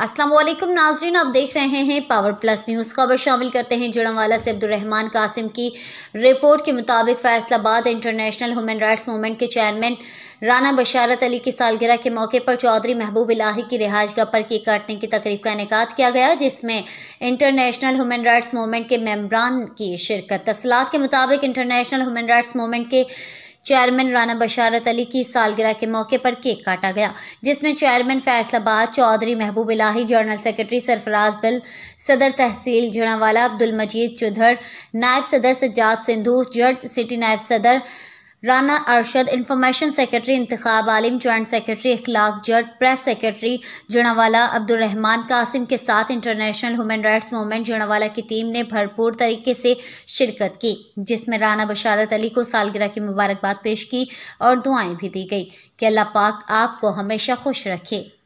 असलम नाजरीन आप देख रहे हैं पावर प्लस न्यूज़ खबर शामिल करते हैं जड़मवाला से अब्दुलरहमान कासिम की रिपोर्ट के मुताबिक Faisalabad international human rights movement के चेयरमैन राना बशारत अली की सालगिरह के मौके पर चौधरी महबूब इलाही की रिहाइशगाह पर केक काटने की तकरीब का इनका किया गया जिसमें इंटरनेशनल ह्यूमन राइट्स मूवमेंट के मेम्बरान की शिरकत तफसलात के मुताबिक इंटरनेशनल ह्यूमन राइट्स मूवमेंट के चेयरमैन राना बशारत अली की सालगिरह के मौके पर केक काटा गया जिसमें chairman Faisalabad Chaudhry Mehboob Ilahi general secretary Sarfraz बिल सदर तहसील जड़ावाला अब्दुल मजीद चौधर नायब सदर सज्जाद सिंधु जड सिटी नायब सदर Rana Arshad information secretary Intikhab Alim joint secretary Akhlaq Jat press secretary Jaranwala Abdulrehman Qasim के साथ international human rights movement Jaranwala की टीम ने भरपूर तरीके से शिरकत की जिसमें राना बशारत अली को सालगिरह की मुबारकबाद पेश की और दुआएं भी दी गई कि अल्लाह पाक आपको हमेशा खुश रखे